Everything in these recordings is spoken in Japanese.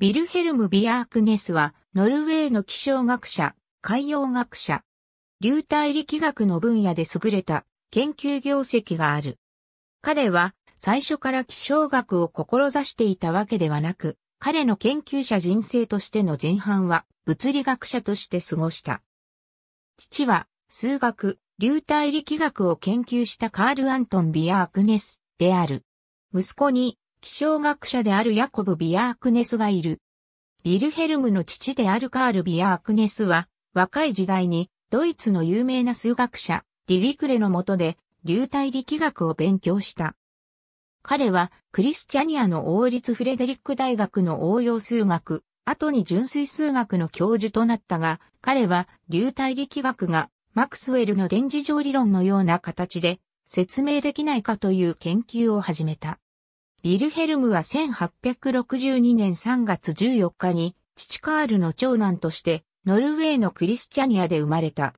ビルヘルム・ビアークネスは、ノルウェーの気象学者、海洋学者、流体力学の分野で優れた研究業績がある。彼は、最初から気象学を志していたわけではなく、彼の研究者人生としての前半は、物理学者として過ごした。父は、数学、流体力学を研究したカール・アントン・ビアークネスである。息子に、気象学者であるヤコブ・ビアークネスがいる。ビルヘルムの父であるカール・ビアークネスは、若い時代に、ドイツの有名な数学者、ディリクレの下で、流体力学を勉強した。彼は、クリスチャニアの王立フレデリック大学の応用数学、後に純粋数学の教授となったが、彼は、流体力学が、マクスウェルの電磁場理論のような形で、説明できないかという研究を始めた。ビルヘルムは1862年3月14日に、父カールの長男として、ノルウェーのクリスチャニアで生まれた。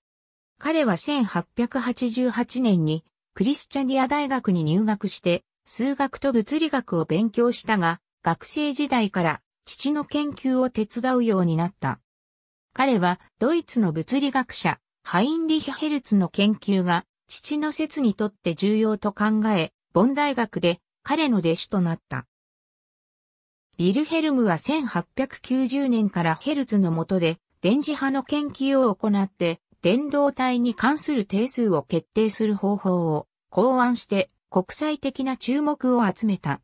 彼は1888年に、クリスチャニア大学に入学して、数学と物理学を勉強したが、学生時代から父の研究を手伝うようになった。彼はドイツの物理学者、ハインリヒ・ヘルツの研究が父の説にとって重要と考え、ボン大学で彼の弟子となった。ビルヘルムは1890年からヘルツの下で電磁波の研究を行って電動体に関する定数を決定する方法を考案して国際的な注目を集めた。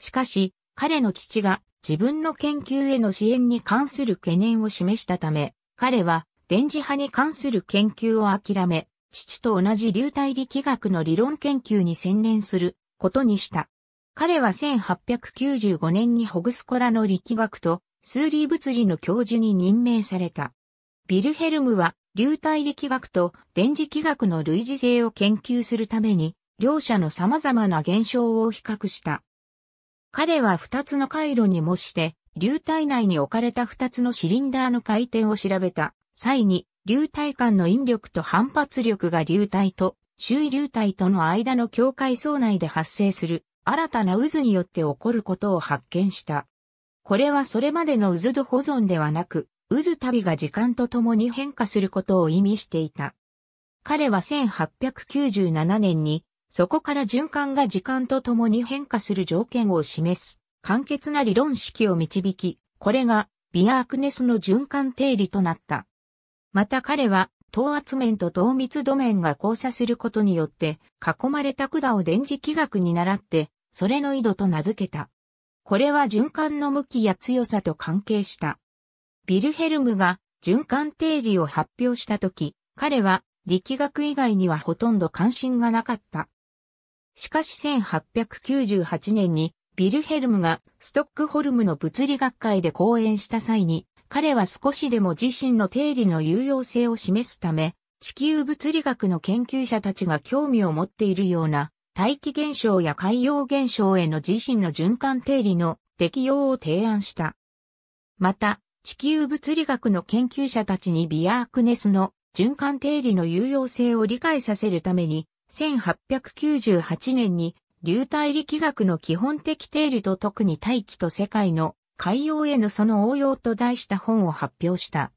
しかし彼の父が自分の研究への支援に関する懸念を示したため彼は電磁波に関する研究を諦め父と同じ流体力学の理論研究に専念することにした。彼は1895年にホグスコラの力学と数理物理の教授に任命された。ビルヘルムは流体力学と電磁気学の類似性を研究するために、両者の様々な現象を比較した。彼は2つの回路に模して、流体内に置かれた2つのシリンダーの回転を調べた際に、流体間の引力と反発力が流体と周囲流体との間の境界層内で発生する新たな渦によって起こることを発見した。これはそれまでの渦度保存ではなく、渦旅が時間とともに変化することを意味していた。彼は1897年に、そこから循環が時間とともに変化する条件を示す、簡潔な理論式を導き、これがビアークネスの循環定理となった。また彼は、等圧面と等密度面が交差することによって、囲まれた管を電磁気学に倣って、それの緯度と名付けた。これは循環の向きや強さと関係した。ビルヘルムが循環定理を発表したとき、彼は力学以外にはほとんど関心がなかった。しかし1898年にビルヘルムがストックホルムの物理学会で講演した際に彼は少しでも自身の定理の有用性を示すため、地球物理学の研究者たちが興味を持っているような、大気現象や海洋現象への自身の循環定理の適用を提案した。また、地球物理学の研究者たちにビアークネスの循環定理の有用性を理解させるために、1898年に流体力学の基本的定理と特に大気と世界の海洋へのその応用と題した本を発表した。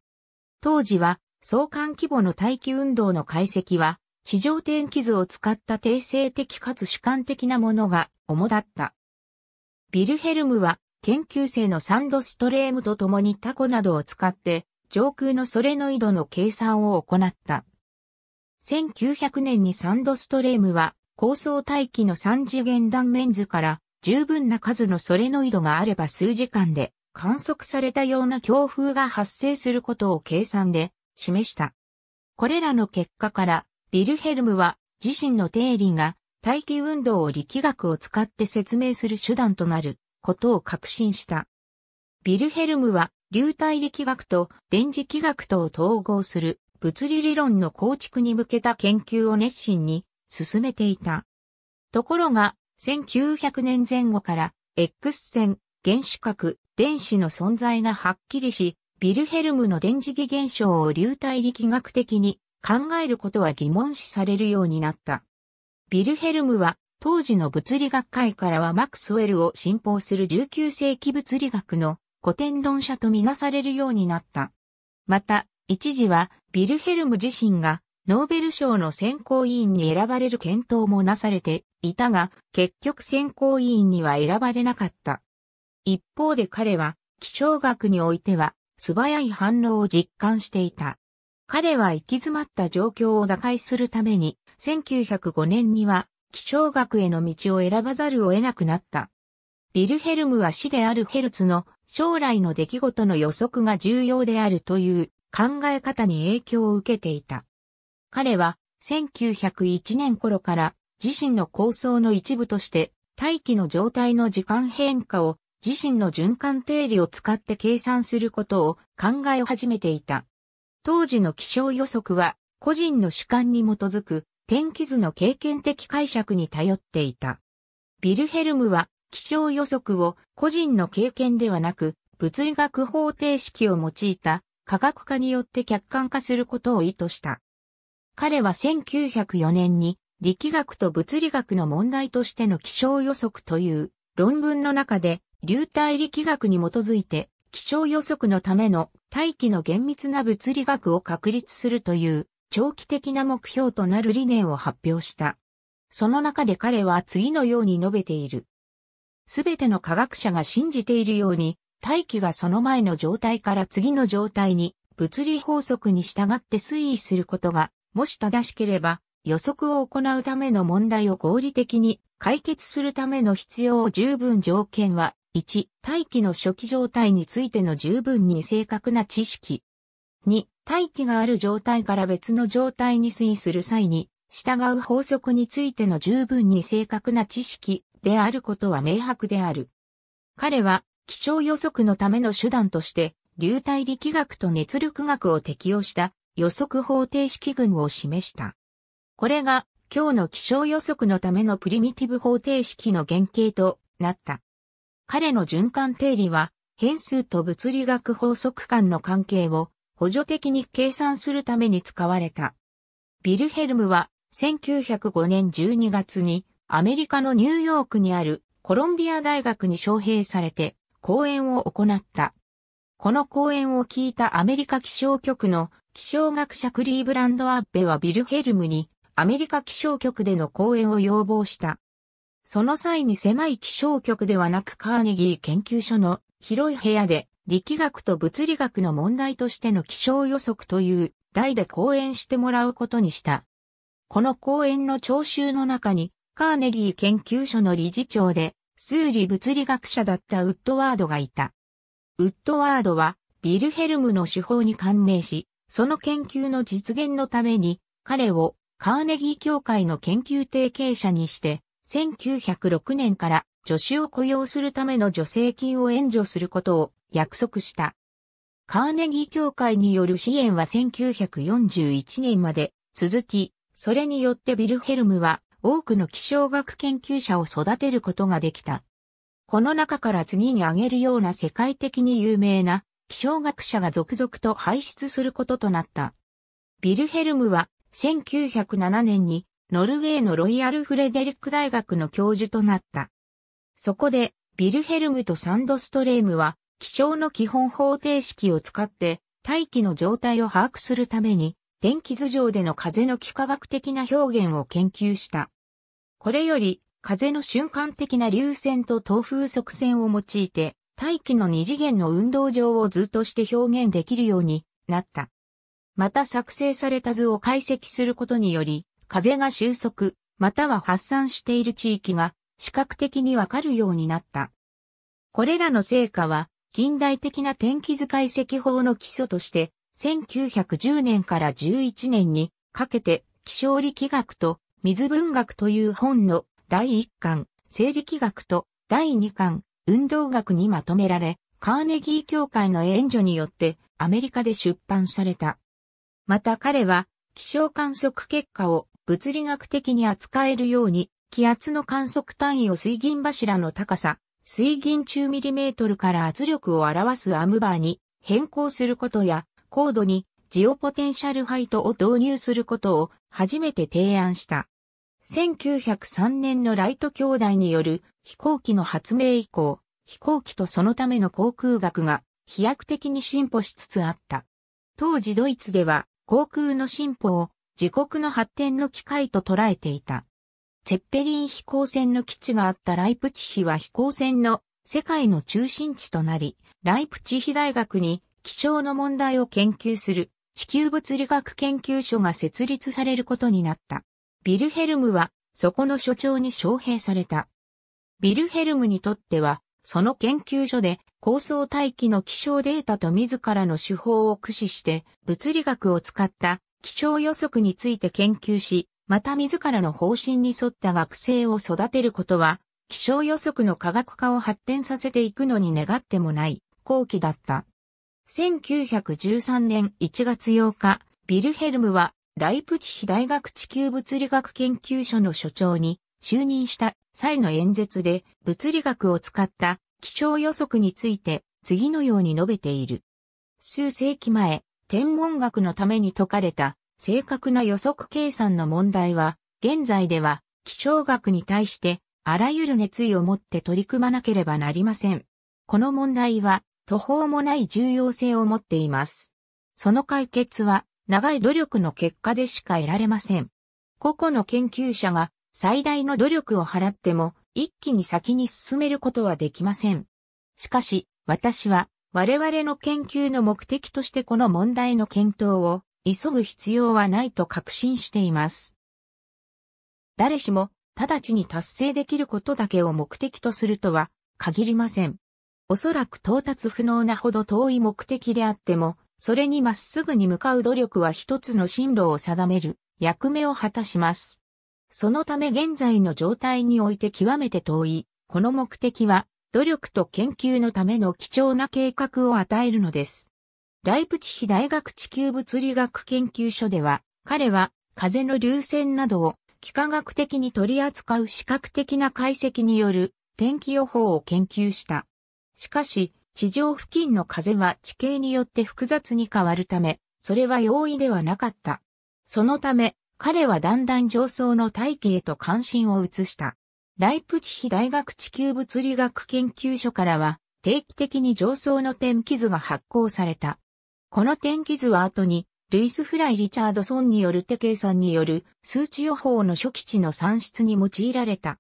当時は、相関規模の大気運動の解析は、地上天気図を使った定性的かつ主観的なものが主だった。ビルヘルムは、研究生のサンドストレームと共にタコなどを使って、上空のソレノイドの計算を行った。1900年にサンドストレームは、高層大気の三次元断面図から十分な数のソレノイドがあれば数時間で観測されたような強風が発生することを計算で示した。これらの結果から、ビルヘルムは自身の定理が大気運動を力学を使って説明する手段となることを確信した。ビルヘルムは流体力学と電磁気学とを統合する物理理論の構築に向けた研究を熱心に進めていた。ところが1900年前後から X 線、原子核、電子の存在がはっきりし、ビルヘルムの電磁気現象を流体力学的に考えることは疑問視されるようになった。ビルヘルムは当時の物理学界からはマクスウェルを信奉する19世紀物理学の古典論者とみなされるようになった。また、一時はビルヘルム自身がノーベル賞の選考委員に選ばれる検討もなされていたが、結局選考委員には選ばれなかった。一方で彼は、気象学においては、素早い反応を実感していた。彼は行き詰まった状況を打開するために、1905年には気象学への道を選ばざるを得なくなった。ビルヘルムは死であるヘルツの将来の出来事の予測が重要であるという考え方に影響を受けていた。彼は1901年頃から自身の構想の一部として大気の状態の時間変化を自身の循環定理を使って計算することを考え始めていた。当時の気象予測は個人の主観に基づく天気図の経験的解釈に頼っていた。ビルヘルムは気象予測を個人の経験ではなく物理学方程式を用いた科学化によって客観化することを意図した。彼は1904年に力学と物理学の問題としての気象予測という論文の中で流体力学に基づいて気象予測のための大気の厳密な物理学を確立するという長期的な目標となる理念を発表した。その中で彼は次のように述べている。すべての科学者が信じているように大気がその前の状態から次の状態に物理法則に従って推移することがもし正しければ、予測を行うための問題を合理的に解決するための必要十分条件は、1、大気の初期状態についての十分に正確な知識。2、大気がある状態から別の状態に推移する際に、従う法則についての十分に正確な知識であることは明白である。彼は気象予測のための手段として流体力学と熱力学を適用した予測方程式群を示した。これが今日の気象予測のためのプリミティブ方程式の原型となった。彼の循環定理は変数と物理学法則間の関係を補助的に計算するために使われた。ビルヘルムは1905年12月にアメリカのニューヨークにあるコロンビア大学に招聘されて講演を行った。この講演を聞いたアメリカ気象局の気象学者クリーブランド・アッベはビルヘルムにアメリカ気象局での講演を要望した。その際に狭い気象局ではなくカーネギー研究所の広い部屋で力学と物理学の問題としての気象予測という題で講演してもらうことにした。この講演の聴衆の中にカーネギー研究所の理事長で数理物理学者だったウッドワードがいた。ウッドワードは、ビルヘルムの手法に感銘し、その研究の実現のために、彼をカーネギー協会の研究提携者にして、1906年から助手を雇用するための助成金を援助することを約束した。カーネギー協会による支援は1941年まで続き、それによってビルヘルムは多くの気象学研究者を育てることができた。この中から次に挙げるような世界的に有名な気象学者が続々と輩出することとなった。ビルヘルムは1907年にノルウェーのロイヤルフレデリック大学の教授となった。そこでビルヘルムとサンドストレームは気象の基本方程式を使って大気の状態を把握するために電気図上での風の幾何学的な表現を研究した。これより風の瞬間的な流線と東風側線を用いて、大気の二次元の運動場を図として表現できるようになった。また作成された図を解析することにより、風が収束、または発散している地域が視覚的にわかるようになった。これらの成果は、近代的な天気図解析法の基礎として、1910年から11年にかけて気象力学と水文学という本の第1巻、生理気学と第2巻、運動学にまとめられ、カーネギー協会の援助によってアメリカで出版された。また彼は気象観測結果を物理学的に扱えるように気圧の観測単位を水銀柱の高さ、水銀中ミリメートルから圧力を表すアムバーに変更することや高度にジオポテンシャルハイトを導入することを初めて提案した。1903年のライト兄弟による飛行機の発明以降、飛行機とそのための航空学が飛躍的に進歩しつつあった。当時ドイツでは航空の進歩を自国の発展の機会と捉えていた。ツェッペリン飛行船の基地があったライプチヒは飛行船の世界の中心地となり、ライプチヒ大学に気象の問題を研究する地球物理学研究所が設立されることになった。ビルヘルムは、そこの所長に招聘された。ビルヘルムにとっては、その研究所で、高層大気の気象データと自らの手法を駆使して、物理学を使った気象予測について研究し、また自らの方針に沿った学生を育てることは、気象予測の科学化を発展させていくのに願ってもない、後期だった。1913年1月8日、ビルヘルムはライプチヒ大学地球物理学研究所の所長に就任した際の演説で物理学を使った気象予測について次のように述べている。数世紀前、天文学のために解かれた正確な予測計算の問題は、現在では気象学に対してあらゆる熱意を持って取り組まなければなりません。この問題は途方もない重要性を持っています。その解決は長い努力の結果でしか得られません。個々の研究者が最大の努力を払っても一気に先に進めることはできません。しかし、私は我々の研究の目的としてこの問題の検討を急ぐ必要はないと確信しています。誰しも直ちに達成できることだけを目的とするとは限りません。おそらく到達不能なほど遠い目的であっても、それにまっすぐに向かう努力は一つの進路を定める役目を果たします。そのため現在の状態において極めて遠い、この目的は、努力と研究のための貴重な計画を与えるのです。ライプチヒ大学地球物理学研究所では、彼は風の流線などを幾何学的に取り扱う視覚的な解析による天気予報を研究した。しかし、地上付近の風は地形によって複雑に変わるため、それは容易ではなかった。そのため、彼はだんだん上層の大気へと関心を移した。ライプチヒ大学地球物理学研究所からは、定期的に上層の天気図が発行された。この天気図は後に、ルイス・フライ・リチャードソンによる手計算による数値予報の初期値の算出に用いられた。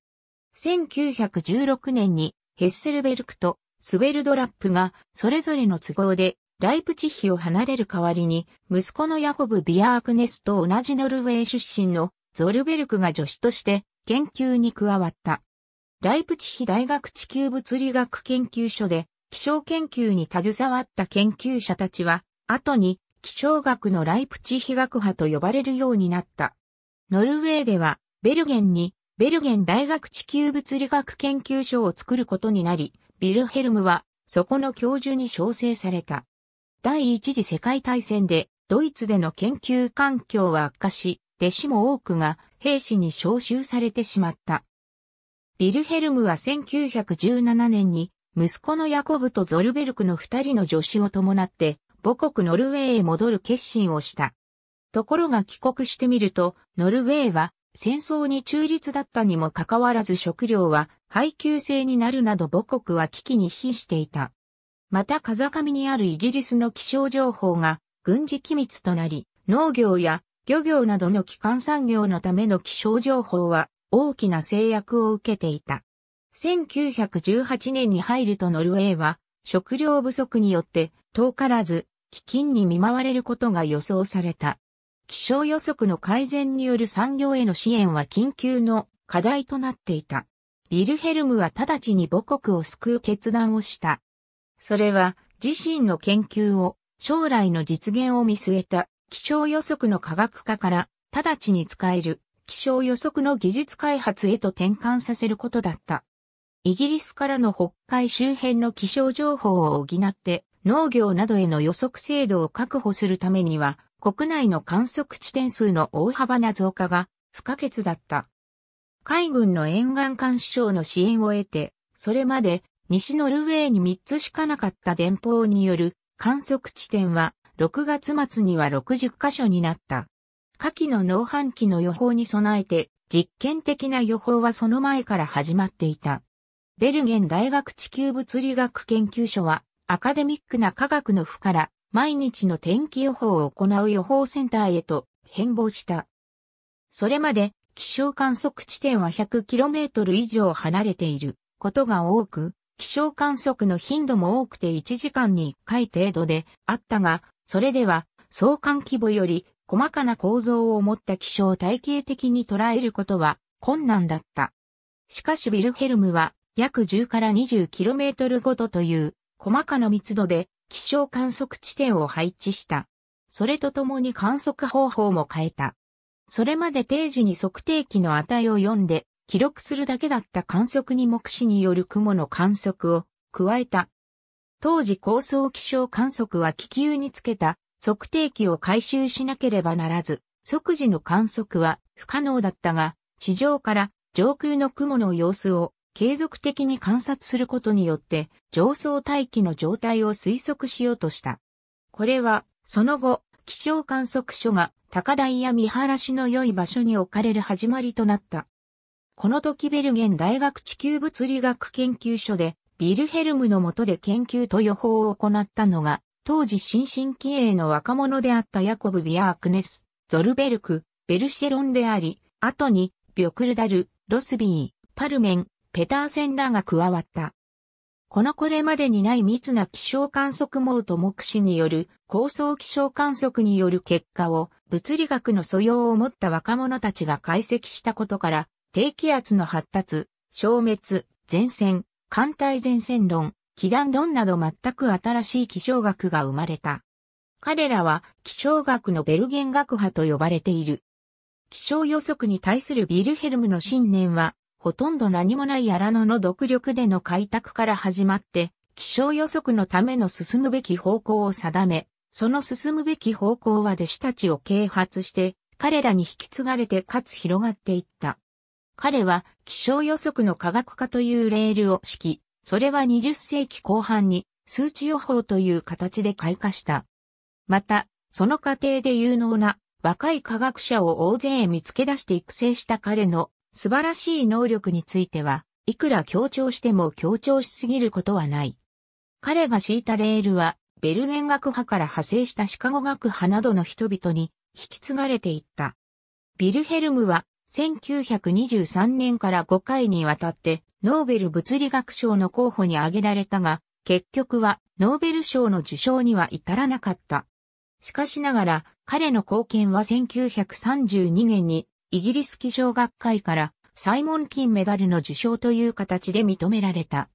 1916年にヘッセルベルクとスウェルドラップが、それぞれの都合で、ライプチヒを離れる代わりに、息子のヤコブ・ビアークネスと同じノルウェー出身のゾルベルクが助手として研究に加わった。ライプチヒ大学地球物理学研究所で気象研究に携わった研究者たちは、後に気象学のライプチヒ学派と呼ばれるようになった。ノルウェーでは、ベルゲンに、ベルゲン大学地球物理学研究所を作ることになり、ビルヘルムは、そこの教授に招請された。第一次世界大戦で、ドイツでの研究環境は悪化し、弟子も多くが兵士に召集されてしまった。ビルヘルムは1917年に、息子のヤコブとゾルベルクの二人の助手を伴って、母国ノルウェーへ戻る決心をした。ところが帰国してみると、ノルウェーは戦争に中立だったにもかかわらず食料は配給制になるなど母国は危機に瀕していた。また風上にあるイギリスの気象情報が軍事機密となり、農業や漁業などの基幹産業のための気象情報は大きな制約を受けていた。1918年に入るとノルウェーは食料不足によって遠からず飢饉に見舞われることが予想された。気象予測の改善による産業への支援は緊急の課題となっていた。ビルヘルムは直ちに母国を救う決断をした。それは自身の研究を将来の実現を見据えた気象予測の科学化から直ちに使える気象予測の技術開発へと転換させることだった。イギリスからの北海周辺の気象情報を補って農業などへの予測精度を確保するためには国内の観測地点数の大幅な増加が不可欠だった。海軍の沿岸監視省の支援を得て、それまで西ノルウェーに3つしかなかった電報による観測地点は6月末には60カ所になった。夏季の農繁期の予報に備えて実験的な予報はその前から始まっていた。ベルゲン大学地球物理学研究所はアカデミックな科学の負から毎日の天気予報を行う予報センターへと変貌した。それまで気象観測地点は 100km 以上離れていることが多く、気象観測の頻度も多くて1時間に1回程度であったが、それでは相関規模より細かな構造を持った気象を体系的に捉えることは困難だった。しかしビルヘルムは約10から 20km ごとという細かな密度で気象観測地点を配置した。それとともに観測方法も変えた。それまで定時に測定器の値を読んで記録するだけだった観測に目視による雲の観測を加えた。当時高層気象観測は気球につけた測定器を回収しなければならず、即時の観測は不可能だったが、地上から上空の雲の様子を継続的に観察することによって、上層大気の状態を推測しようとした。これは、その後、気象観測所が高台や見晴らしの良い場所に置かれる始まりとなった。この時ベルゲン大学地球物理学研究所で、ビルヘルムの下で研究と予報を行ったのが、当時新進気鋭の若者であったヤコブ・ビアークネス、ゾルベルク、ベルシェロンであり、後に、ビョクルダル、ロスビー、パルメン、ペターセンらが加わった。このこれまでにない密な気象観測網と目視による高層気象観測による結果を物理学の素養を持った若者たちが解析したことから低気圧の発達、消滅、前線、艦隊前線論、気団論など全く新しい気象学が生まれた。彼らは気象学のベルゲン学派と呼ばれている。気象予測に対するビルヘルムの信念はほとんど何もない荒野の独力での開拓から始まって、気象予測のための進むべき方向を定め、その進むべき方向は弟子たちを啓発して、彼らに引き継がれてかつ広がっていった。彼は気象予測の科学化というレールを敷き、それは20世紀後半に数値予報という形で開花した。また、その過程で有能な若い科学者を大勢見つけ出して育成した彼の素晴らしい能力については、いくら強調しても強調しすぎることはない。彼が敷いたレールは、ベルゲン学派から派生したシカゴ学派などの人々に引き継がれていった。ビルヘルムは、1923年から5回にわたってノーベル物理学賞の候補に挙げられたが、結局はノーベル賞の受賞には至らなかった。しかしながら彼の貢献は1932年にイギリス気象学会からサイモン金メダルの受賞という形で認められた。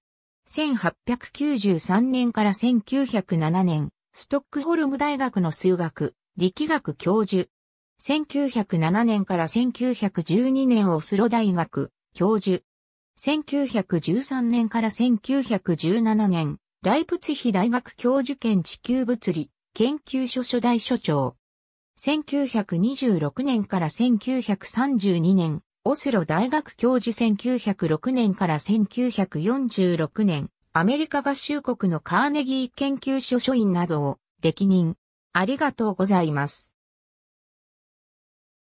1893年から1907年、ストックホルム大学の数学、力学教授。1907年から1912年オスロ大学、教授。1913年から1917年、ライプツヒ大学教授兼地球物理、研究所所大所長。1926年から1932年、オスロ大学教授1906年から1946年、アメリカ合衆国のカーネギー研究所所員などを歴任。ありがとうございます。